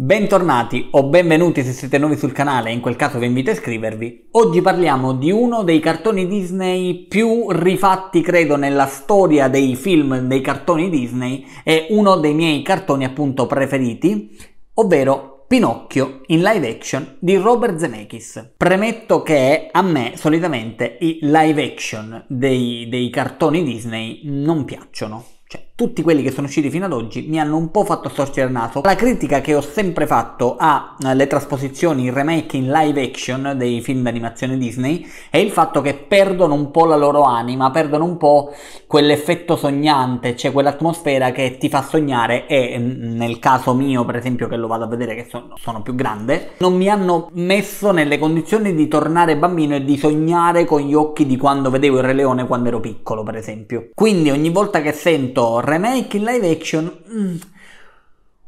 Bentornati o benvenuti se siete nuovi sul canale, in quel caso vi invito a iscrivervi. Oggi parliamo di uno dei cartoni Disney più rifatti credo nella storia dei film dei cartoni Disney e uno dei miei cartoni appunto preferiti, ovvero Pinocchio in live action di Robert Zemeckis. Premetto che a me solitamente i live action dei, dei cartoni Disney non piacciono. Cioè, tutti quelli che sono usciti fino ad oggi mi hanno un po' fatto storcere il naso. La critica che ho sempre fatto alle eh, trasposizioni, in remake in live action dei film d'animazione Disney è il fatto che perdono un po' la loro anima, perdono un po' quell'effetto sognante, cioè quell'atmosfera che ti fa sognare e mm, nel caso mio, per esempio, che lo vado a vedere che sono, sono più grande, non mi hanno messo nelle condizioni di tornare bambino e di sognare con gli occhi di quando vedevo il Re Leone quando ero piccolo, per esempio. Quindi ogni volta che sento remake in live action, mm,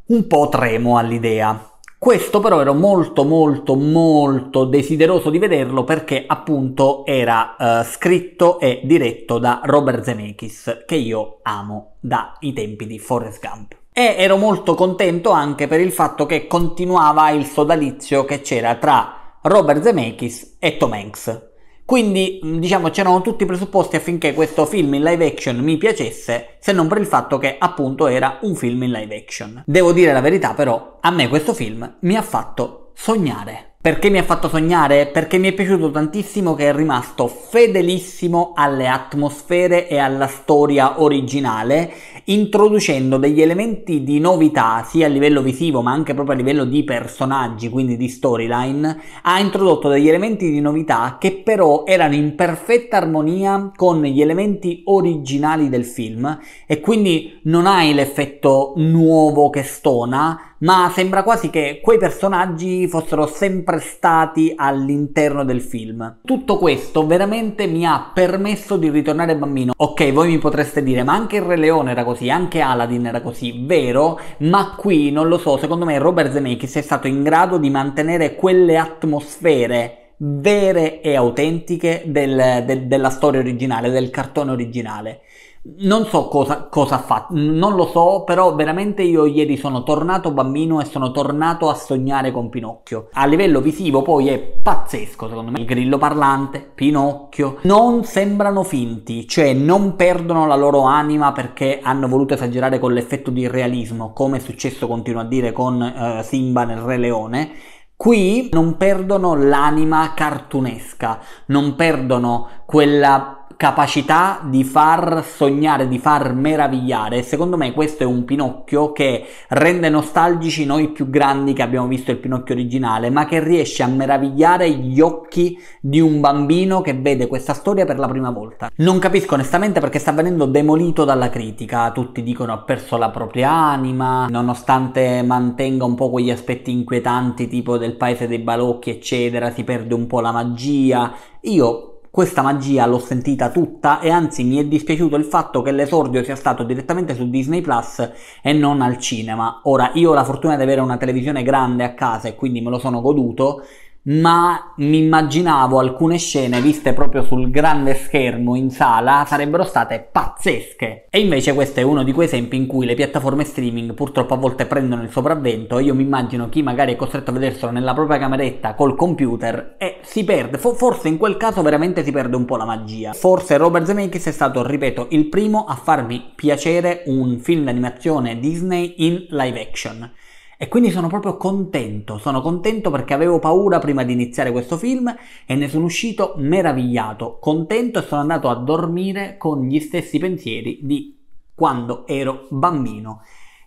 un po' tremo all'idea. Questo però ero molto molto molto desideroso di vederlo perché appunto era eh, scritto e diretto da Robert Zemeckis che io amo dai tempi di Forrest Gump. E ero molto contento anche per il fatto che continuava il sodalizio che c'era tra Robert Zemeckis e Tom Hanks quindi, mm, diciamo, c'erano tutti i presupposti affinché questo film in live action mi piacesse, se non per il fatto che appunto era un film in live action. Devo dire la verità però, a me questo film mi ha fatto sognare. Perché mi ha fatto sognare? Perché mi è piaciuto tantissimo che è rimasto fedelissimo alle atmosfere e alla storia originale, introducendo degli elementi di novità sia a livello visivo ma anche proprio a livello di personaggi, quindi di storyline. Ha introdotto degli elementi di novità che però erano in perfetta armonia con gli elementi originali del film e quindi non hai l'effetto nuovo che stona, ma sembra quasi che quei personaggi fossero sempre stati all'interno del film. Tutto questo veramente mi ha permesso di ritornare bambino. Ok, voi mi potreste dire, ma anche il Re Leone era così, anche Aladdin era così, vero? Ma qui non lo so, secondo me Robert Zemeckis è stato in grado di mantenere quelle atmosfere vere e autentiche del, del, della storia originale, del cartone originale. Non so cosa, cosa, ha fatto, non lo so, però veramente io ieri sono tornato bambino e sono tornato a sognare con Pinocchio. A livello visivo poi è pazzesco secondo me. Il grillo parlante, Pinocchio, non sembrano finti, cioè non perdono la loro anima perché hanno voluto esagerare con l'effetto di realismo, come è successo, continuo a dire, con eh, Simba nel Re Leone. Qui non perdono l'anima cartunesca, non perdono quella capacità di far sognare, di far meravigliare. Secondo me questo è un Pinocchio che rende nostalgici noi più grandi che abbiamo visto il Pinocchio originale, ma che riesce a meravigliare gli occhi di un bambino che vede questa storia per la prima volta. Non capisco onestamente perché sta venendo demolito dalla critica. Tutti dicono ha perso la propria anima, nonostante mantenga un po' quegli aspetti inquietanti tipo del paese dei balocchi, eccetera, si perde un po' la magia. Io questa magia l'ho sentita tutta e anzi mi è dispiaciuto il fatto che l'esordio sia stato direttamente su Disney Plus e non al cinema. Ora, io ho la fortuna di avere una televisione grande a casa e quindi me lo sono goduto, ma mi immaginavo alcune scene viste proprio sul grande schermo in sala sarebbero state pazzesche. E invece questo è uno di quei esempi in cui le piattaforme streaming purtroppo a volte prendono il sopravvento e io mi immagino chi magari è costretto a vederselo nella propria cameretta col computer e si perde, forse in quel caso veramente si perde un po' la magia. Forse Robert Zemeckis è stato, ripeto, il primo a farmi piacere un film d'animazione Disney in live action e quindi sono proprio contento, sono contento perché avevo paura prima di iniziare questo film e ne sono uscito meravigliato, contento e sono andato a dormire con gli stessi pensieri di quando ero bambino.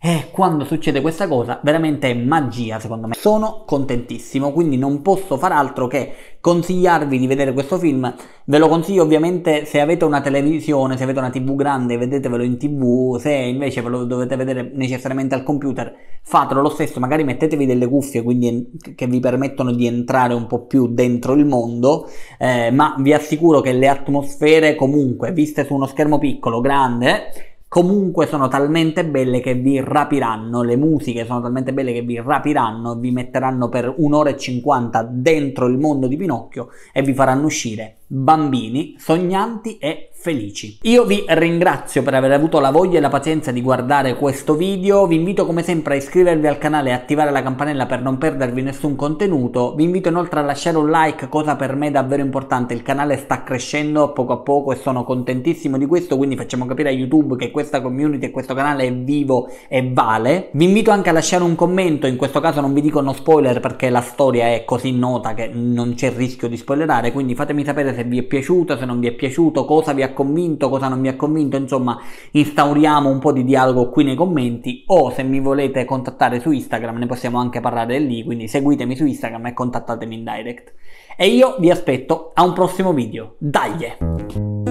E eh, quando succede questa cosa veramente è magia secondo me. Sono contentissimo, quindi non posso far altro che consigliarvi di vedere questo film. Ve lo consiglio ovviamente se avete una televisione, se avete una tv grande, vedetevelo in tv, se invece ve lo dovete vedere necessariamente al computer, fatelo lo stesso, magari mettetevi delle cuffie quindi, che vi permettono di entrare un po' più dentro il mondo, eh, ma vi assicuro che le atmosfere comunque, viste su uno schermo piccolo, grande, comunque sono talmente belle che vi rapiranno, le musiche sono talmente belle che vi rapiranno, vi metteranno per un'ora e cinquanta dentro il mondo di Pinocchio e vi faranno uscire bambini, sognanti e felici. Io vi ringrazio per aver avuto la voglia e la pazienza di guardare questo video, vi invito come sempre a iscrivervi al canale e attivare la campanella per non perdervi nessun contenuto, vi invito inoltre a lasciare un like, cosa per me davvero importante, il canale sta crescendo poco a poco e sono contentissimo di questo, quindi facciamo capire a YouTube che questa community e questo canale è vivo e vale. Vi invito anche a lasciare un commento, in questo caso non vi dico no spoiler perché la storia è così nota che non c'è il rischio di spoilerare, quindi fatemi sapere se vi è piaciuto, se non vi è piaciuto, cosa vi ha convinto, cosa non vi ha convinto, insomma instauriamo un po' di dialogo qui nei commenti o se mi volete contattare su Instagram ne possiamo anche parlare lì, quindi seguitemi su Instagram e contattatemi in direct. E io vi aspetto a un prossimo video, dai!